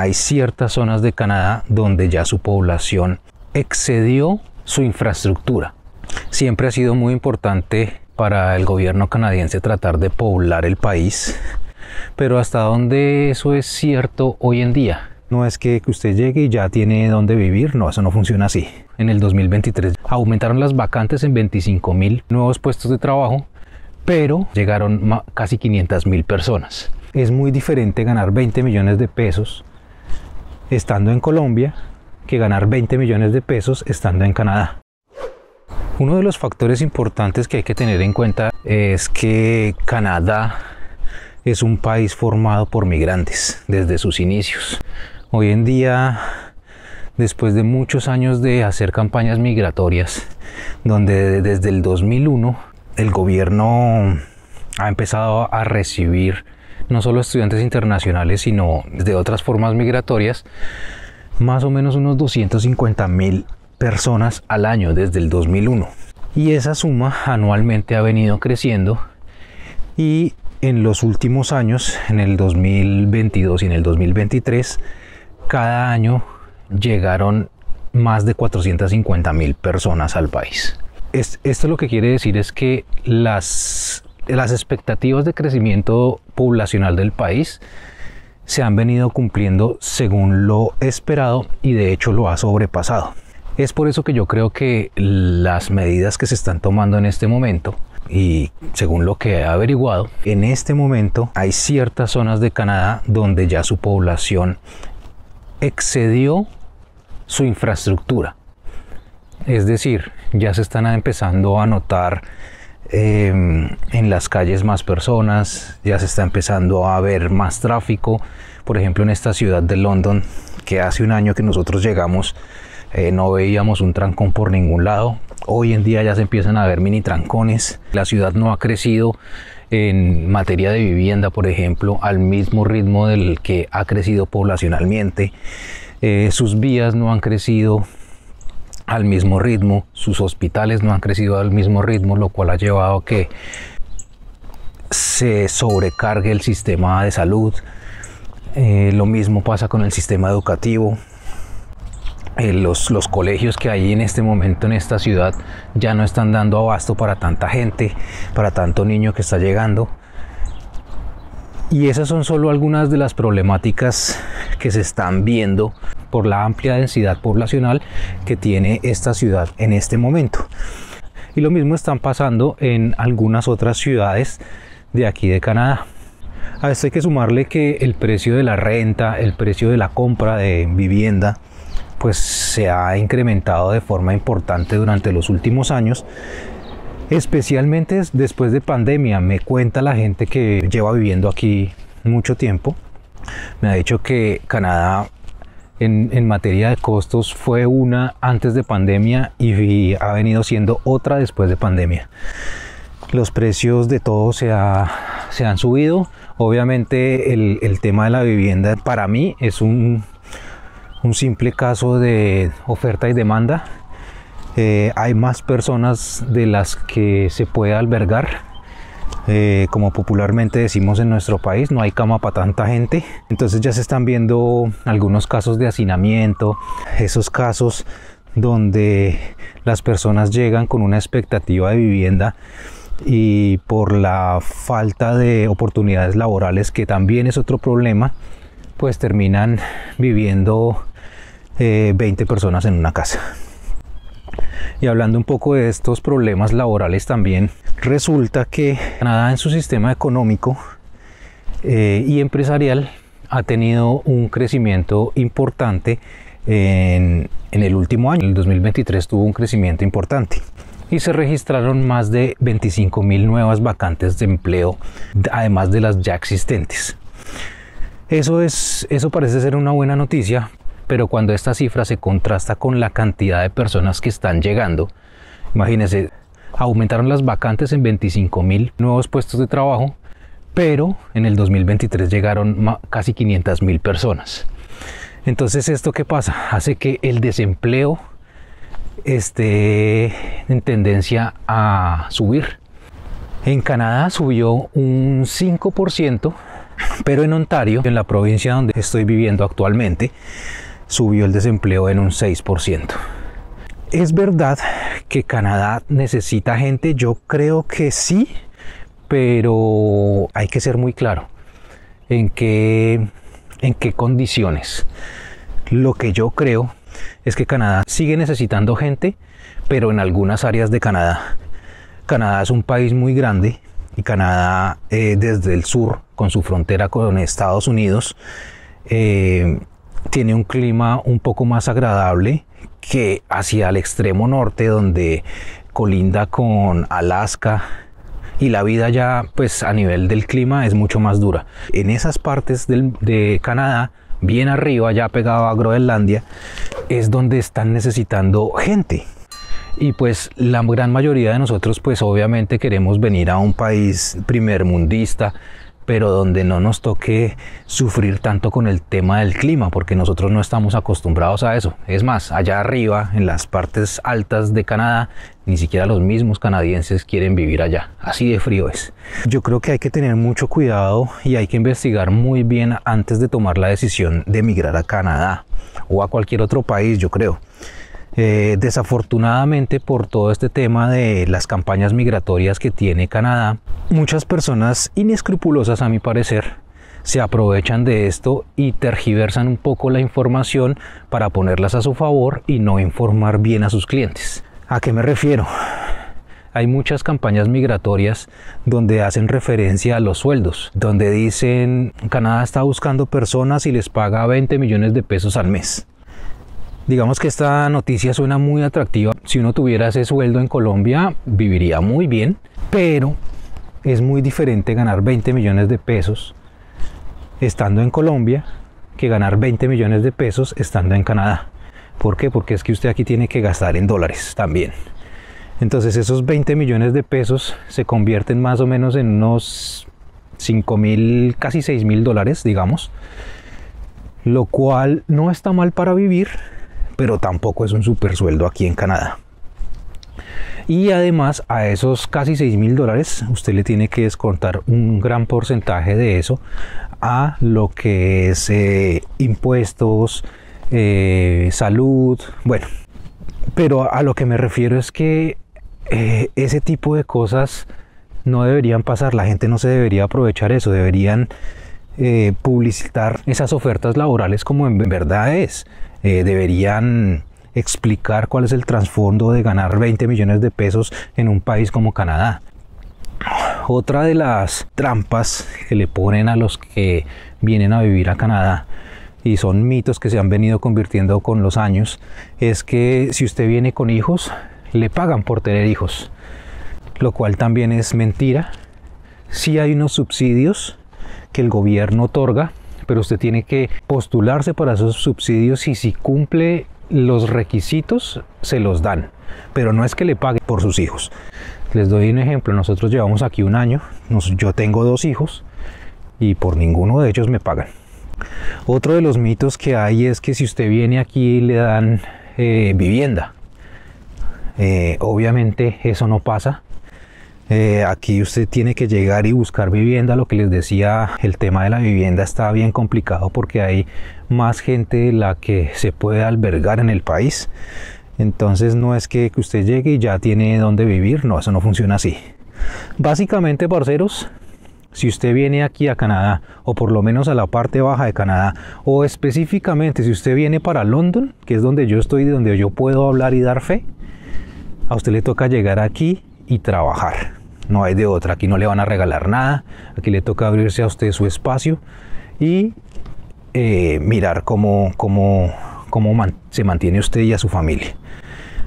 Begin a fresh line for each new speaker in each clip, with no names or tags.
hay ciertas zonas de Canadá donde ya su población excedió su infraestructura. Siempre ha sido muy importante para el gobierno canadiense tratar de poblar el país, pero hasta dónde eso es cierto hoy en día. No es que, usted llegue y ya tiene dónde vivir, no, eso no funciona así. En el 2023 aumentaron las vacantes en 25 mil nuevos puestos de trabajo, pero llegaron casi 500 mil personas. Es muy diferente ganar 20 millones de pesos estando en Colombia que ganar 20 millones de pesos estando en Canadá. Uno de los factores importantes que hay que tener en cuenta es que Canadá es un país formado por migrantes desde sus inicios. Hoy en día, después de muchos años de hacer campañas migratorias, donde desde el 2001 el gobierno ha empezado a recibir no solo estudiantes internacionales, sino de otras formas migratorias, más o menos unos 250 mil personas al año desde el 2001. Y esa suma anualmente ha venido creciendo y en los últimos años, en el 2022 y en el 2023, cada año llegaron más de 450 mil personas al país. esto lo que quiere decir es que las las expectativas de crecimiento poblacional del país se han venido cumpliendo según lo esperado y de hecho lo ha sobrepasado. Es por eso que yo creo que las medidas que se están tomando en este momento y según lo que he averiguado, en este momento hay ciertas zonas de Canadá donde ya su población excedió su infraestructura. Es decir, ya se están empezando a notar Em, en las calles más personas, ya se está empezando a ver más tráfico. Por ejemplo, en esta ciudad de London, que hace un año que nosotros llegamos, eh, no veíamos un trancón por ningún lado. Hoy en día ya se empiezan a ver mini trancones. La ciudad no ha crecido en materia de vivienda, por ejemplo, al mismo ritmo del que ha crecido poblacionalmente. Eh, sus vías no han crecido al mismo ritmo, sus hospitales no han crecido al mismo ritmo, lo cual ha llevado a que se sobrecargue el sistema de salud. Eh, lo mismo pasa con el sistema educativo. Eh, los, los, colegios que hay en este momento en esta ciudad ya no están dando abasto para tanta gente, para tanto niño que está llegando. Y esas son solo algunas de las problemáticas que se están viendo por la amplia densidad poblacional que tiene esta ciudad en este momento. Y lo mismo están pasando en algunas otras ciudades de aquí de Canadá. A esto hay que sumarle que el precio de la renta, el precio de la compra de vivienda, pues se ha incrementado de forma importante durante los últimos años especialmente después de pandemia. Me cuenta la gente que lleva viviendo aquí mucho tiempo. Me ha dicho que Canadá en, materia de costos fue una antes de pandemia y ha venido siendo otra después de pandemia. Los precios de todo se, han subido. Obviamente el, tema de la vivienda para mí es un, un simple caso de oferta y demanda eh, hay más personas de las que se puede albergar. Eh, como popularmente decimos en nuestro país, no hay cama para tanta gente. Entonces ya se están viendo algunos casos de hacinamiento, esos casos donde las personas llegan con una expectativa de vivienda y por la falta de oportunidades laborales, que también es otro problema, pues terminan viviendo 20 eh, personas en una casa y hablando un poco de estos problemas laborales también, resulta que Canadá en su sistema económico eh, y empresarial ha tenido un crecimiento importante en, el último año. En el 2023 tuvo un crecimiento importante y se registraron más de 25 mil nuevas vacantes de empleo, además de las ya existentes. Eso, es, eso parece ser una buena noticia, pero cuando esta cifra se contrasta con la cantidad de personas que están llegando, imagínense, aumentaron las vacantes en 25 mil nuevos puestos de trabajo, pero en el 2023 llegaron casi 500 mil personas. Entonces, ¿esto qué pasa? Hace que el desempleo esté en tendencia a subir. En Canadá subió un 5%, pero en Ontario, en la provincia donde estoy viviendo actualmente, subió el desempleo en un 6%. Es verdad que Canadá necesita gente, yo creo que sí, pero hay que ser muy claro en qué, en qué condiciones. Lo que yo creo es que Canadá sigue necesitando gente, pero en algunas áreas de Canadá. Canadá es un país muy grande y Canadá eh, desde el sur, con su frontera con Estados Unidos, eh, tiene un clima un poco más agradable que hacia el extremo norte donde colinda con Alaska y la vida ya pues a nivel del clima es mucho más dura. En esas partes de Canadá, bien arriba, ya pegado a Groenlandia, es donde están necesitando gente. Y pues la gran mayoría de nosotros pues obviamente queremos venir a un país primer primermundista pero donde no nos toque sufrir tanto con el tema del clima, porque nosotros no estamos acostumbrados a eso. Es más, allá arriba, en las partes altas de Canadá, ni siquiera los mismos canadienses quieren vivir allá. Así de frío es. Yo creo que hay que tener mucho cuidado y hay que investigar muy bien antes de tomar la decisión de emigrar a Canadá o a cualquier otro país, yo creo. Eh, desafortunadamente por todo este tema de las campañas migratorias que tiene Canadá, muchas personas inescrupulosas a mi parecer se aprovechan de esto y tergiversan un poco la información para ponerlas a su favor y no informar bien a sus clientes. ¿A qué me refiero? Hay muchas campañas migratorias donde hacen referencia a los sueldos, donde dicen Canadá está buscando personas y les paga 20 millones de pesos al mes. Digamos que esta noticia suena muy atractiva. Si uno tuviera ese sueldo en Colombia, viviría muy bien, pero es muy diferente ganar 20 millones de pesos estando en Colombia que ganar 20 millones de pesos estando en Canadá. ¿Por qué? Porque es que usted aquí tiene que gastar en dólares también. Entonces esos 20 millones de pesos se convierten más o menos en unos 5 mil, casi 6 mil dólares, digamos. Lo cual no está mal para vivir, pero tampoco es un super sueldo aquí en Canadá. Y además a esos casi 6 mil dólares usted le tiene que descontar un gran porcentaje de eso a lo que es eh, impuestos, eh, salud, bueno. Pero a lo que me refiero es que eh, ese tipo de cosas no deberían pasar, la gente no se debería aprovechar eso, deberían publicitar esas ofertas laborales como en verdad es. Eh, deberían explicar cuál es el trasfondo de ganar 20 millones de pesos en un país como Canadá. Otra de las trampas que le ponen a los que vienen a vivir a Canadá y son mitos que se han venido convirtiendo con los años es que si usted viene con hijos le pagan por tener hijos, lo cual también es mentira. Si sí hay unos subsidios que el gobierno otorga pero usted tiene que postularse para esos subsidios y si cumple los requisitos se los dan, pero no es que le paguen por sus hijos. Les doy un ejemplo, nosotros llevamos aquí un año, yo tengo dos hijos y por ninguno de ellos me pagan. Otro de los mitos que hay es que si usted viene aquí le dan eh, vivienda. Eh, obviamente eso no pasa eh, aquí usted tiene que llegar y buscar vivienda. Lo que les decía, el tema de la vivienda está bien complicado porque hay más gente de la que se puede albergar en el país. Entonces no es que, usted llegue y ya tiene donde vivir. No, eso no funciona así. Básicamente, parceros, si usted viene aquí a Canadá, o por lo menos a la parte baja de Canadá, o específicamente si usted viene para London, que es donde yo estoy, donde yo puedo hablar y dar fe, a usted le toca llegar aquí y trabajar no hay de otra, aquí no le van a regalar nada, aquí le toca abrirse a usted su espacio y eh, mirar cómo, cómo, cómo se mantiene usted y a su familia.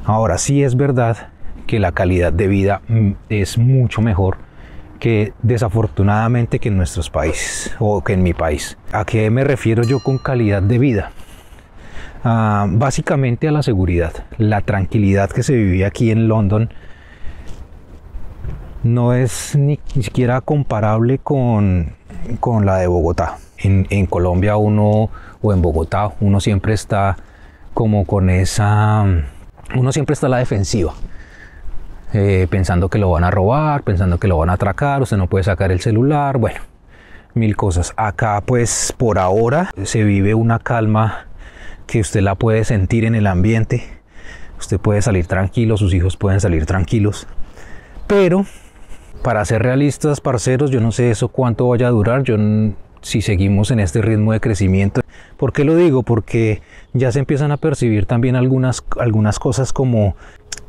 Ahora sí es verdad que la calidad de vida mm, es mucho mejor que desafortunadamente que en nuestros países o que en mi país. ¿A qué me refiero yo con calidad de vida? Ah, básicamente a la seguridad, la tranquilidad que se vivía aquí en London no es ni, siquiera comparable con, la de Bogotá. En, Colombia uno, o en Bogotá, uno siempre está como con esa... Uno siempre está a la defensiva. Eh, pensando que lo van a robar, pensando que lo van a atracar, usted no puede sacar el celular, bueno, mil cosas. Acá pues por ahora se vive una calma que usted la puede sentir en el ambiente, usted puede salir tranquilo, sus hijos pueden salir tranquilos, pero para ser realistas, parceros, yo no sé eso cuánto vaya a durar, yo si seguimos en este ritmo de crecimiento. ¿Por qué lo digo? Porque ya se empiezan a percibir también algunas, algunas cosas como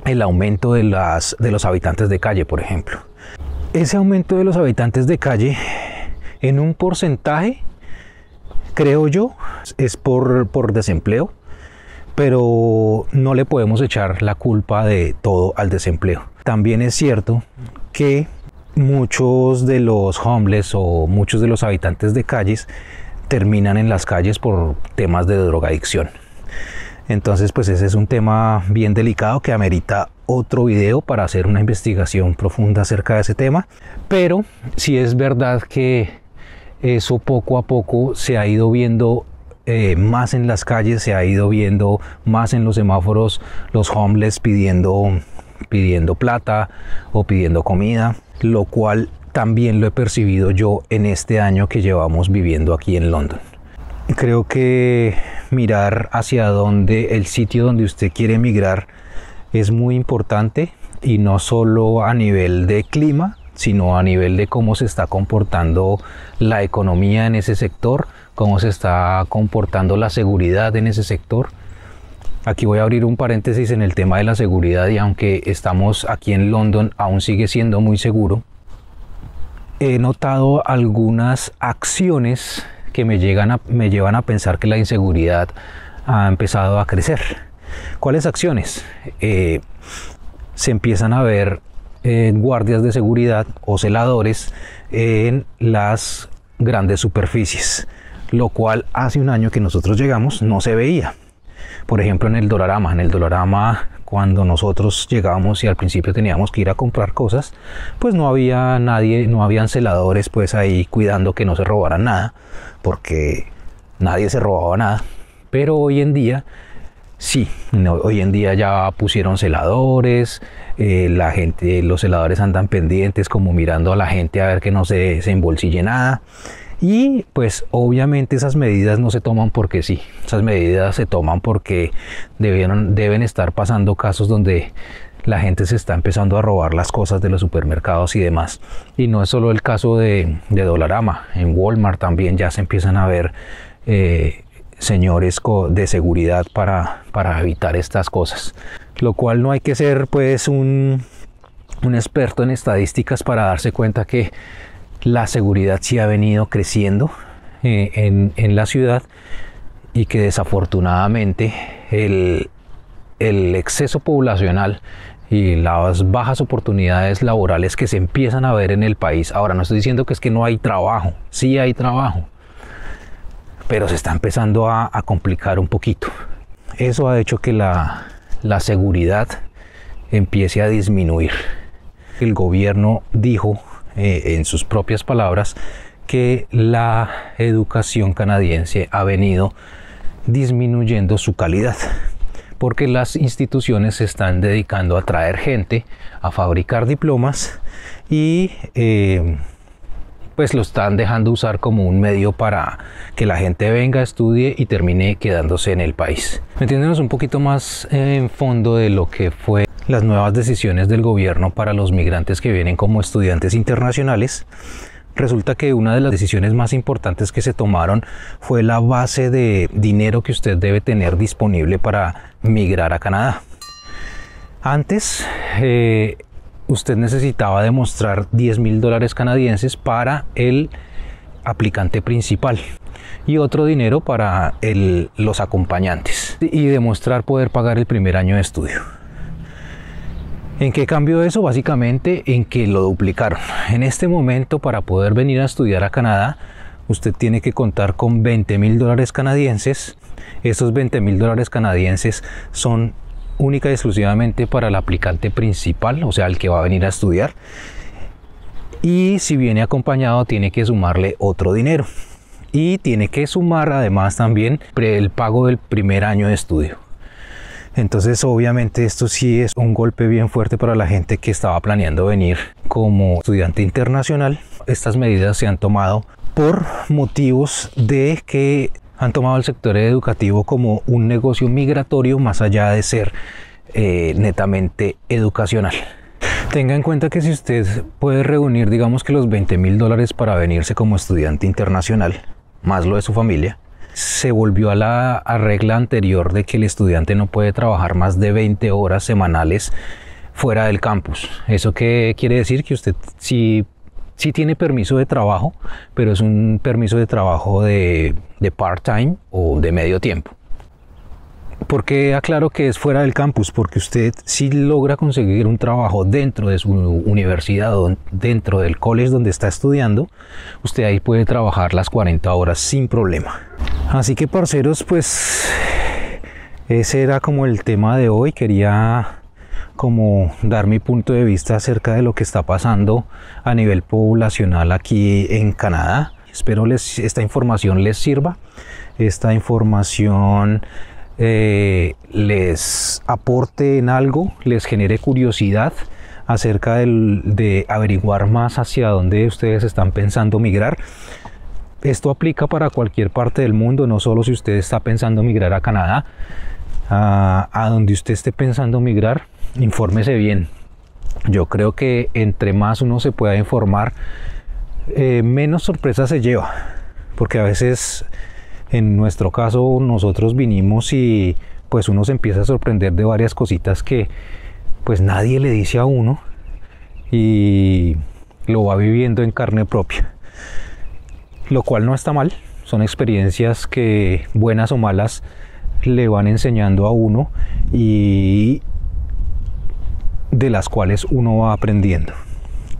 el aumento de, las, de los habitantes de calle, por ejemplo. Ese aumento de los habitantes de calle, en un porcentaje, creo yo, es por, por desempleo, pero no le podemos echar la culpa de todo al desempleo. También es cierto que muchos de los homeless o muchos de los habitantes de calles terminan en las calles por temas de drogadicción. Entonces, pues ese es un tema bien delicado que amerita otro video para hacer una investigación profunda acerca de ese tema. Pero si es verdad que eso poco a poco se ha ido viendo eh, más en las calles, se ha ido viendo más en los semáforos los homeless pidiendo plata o pidiendo comida lo cual también lo he percibido yo en este año que llevamos viviendo aquí en London. Creo que mirar hacia dónde el sitio donde usted quiere emigrar es muy importante y no solo a nivel de clima, sino a nivel de cómo se está comportando la economía en ese sector, cómo se está comportando la seguridad en ese sector Aquí voy a abrir un paréntesis en el tema de la seguridad y aunque estamos aquí en London, aún sigue siendo muy seguro. He notado algunas acciones que me, llegan me llevan a pensar que la inseguridad ha empezado a crecer. ¿Cuáles acciones? Eh, se empiezan a ver eh, guardias de seguridad o celadores en las grandes superficies, lo cual hace un año que nosotros llegamos no se veía. Por ejemplo, en el Dolarama. En el cuando nosotros llegamos y al principio teníamos que ir a comprar cosas, pues no había nadie, no habían celadores pues ahí cuidando que no se robaran nada, porque nadie se robaba nada. Pero hoy en día Sí, hoy en día ya pusieron celadores, eh, la gente, los celadores andan pendientes como mirando a la gente a ver que no se, se embolsille nada. Y pues obviamente esas medidas no se toman porque sí, esas medidas se toman porque debieron, deben estar pasando casos donde la gente se está empezando a robar las cosas de los supermercados y demás. Y no es solo el caso de, Dolarama, en Walmart también ya se empiezan a ver eh, señores de seguridad para, para evitar estas cosas. Lo cual no hay que ser pues un, un experto en estadísticas para darse cuenta que la seguridad sí ha venido creciendo eh, en, la ciudad y que desafortunadamente el, exceso poblacional y las bajas oportunidades laborales que se empiezan a ver en el país. Ahora, no estoy diciendo que es que no hay trabajo, sí hay trabajo, pero se está empezando a, complicar un poquito. Eso ha hecho que la, la seguridad empiece a disminuir. El gobierno dijo eh, en sus propias palabras, que la educación canadiense ha venido disminuyendo su calidad, porque las instituciones se están dedicando a traer gente, a fabricar diplomas y eh, pues lo están dejando usar como un medio para que la gente venga, estudie y termine quedándose en el país. Metiéndonos un poquito más en fondo de lo que fue las nuevas decisiones del gobierno para los migrantes que vienen como estudiantes internacionales, resulta que una de las decisiones más importantes que se tomaron fue la base de dinero que usted debe tener disponible para migrar a Canadá. Antes, eh, usted necesitaba demostrar 10 mil dólares canadienses para el aplicante principal y otro dinero para los acompañantes y demostrar poder pagar el primer año de estudio. ¿En qué cambió eso? Básicamente en que lo duplicaron. En este momento, para poder venir a estudiar a Canadá, usted tiene que contar con 20 mil dólares canadienses. Estos 20 mil dólares canadienses son única y exclusivamente para el aplicante principal, o sea, el que va a venir a estudiar. Y si viene acompañado, tiene que sumarle otro dinero. Y tiene que sumar además también el pago del primer año de estudio. Entonces obviamente esto sí es un golpe bien fuerte para la gente que estaba planeando venir como estudiante internacional. Estas medidas se han tomado por motivos de que han tomado el sector educativo como un negocio migratorio más allá de ser eh, netamente educacional. Tenga en cuenta que si usted puede reunir digamos que los 20 mil dólares para venirse como estudiante internacional, más lo de su familia, se volvió a la regla anterior de que el estudiante no puede trabajar más de 20 horas semanales fuera del campus. ¿Eso qué quiere decir? Que usted si tiene permiso de trabajo, pero es un permiso de trabajo de, part-time o de medio tiempo. porque aclaro que es fuera del campus? Porque usted si logra conseguir un trabajo dentro de su universidad o dentro del college donde está estudiando, usted ahí puede trabajar las 40 horas sin problema. Así que parceros, pues ese era como el tema de hoy. Quería como dar mi punto de vista acerca de lo que está pasando a nivel poblacional aquí en Canadá. Espero les, esta información les sirva, esta información eh, les aporte en algo, les genere curiosidad acerca de averiguar más hacia dónde ustedes están pensando migrar. Esto aplica para cualquier parte del mundo, no solo si usted está pensando migrar a Canadá, a, donde usted esté pensando migrar, infórmese bien. Yo creo que entre más uno se pueda informar, eh, menos sorpresa se lleva, porque a veces en nuestro caso nosotros vinimos y pues uno se empieza a sorprender de varias cositas que pues nadie le dice a uno y lo va viviendo en carne propia lo cual no está mal. Son experiencias que, buenas o malas, le van enseñando a uno y de las cuales uno va aprendiendo.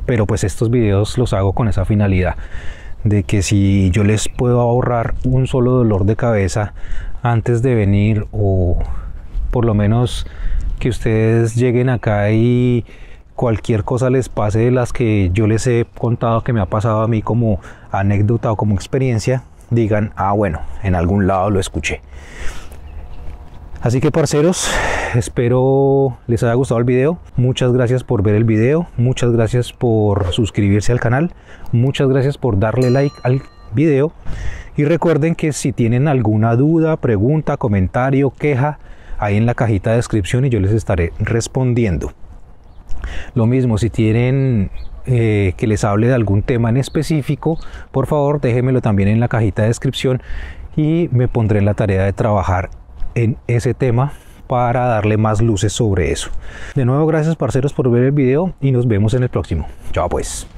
Pero pues estos videos los hago con esa finalidad de que si yo les puedo ahorrar un solo dolor de cabeza antes de venir o por lo menos que ustedes lleguen acá y cualquier cosa les pase de las que yo les he contado que me ha pasado a mí como anécdota o como experiencia, digan, ah, bueno, en algún lado lo escuché. Así que parceros, espero les haya gustado el video. Muchas gracias por ver el video, muchas gracias por suscribirse al canal, muchas gracias por darle like al video y recuerden que si tienen alguna duda, pregunta, comentario, queja, ahí en la cajita de descripción y yo les estaré respondiendo. Lo mismo, si tienen eh, que les hable de algún tema en específico, por favor déjenmelo también en la cajita de descripción y me pondré en la tarea de trabajar en ese tema para darle más luces sobre eso. De nuevo, gracias parceros por ver el video y nos vemos en el próximo. Chao pues.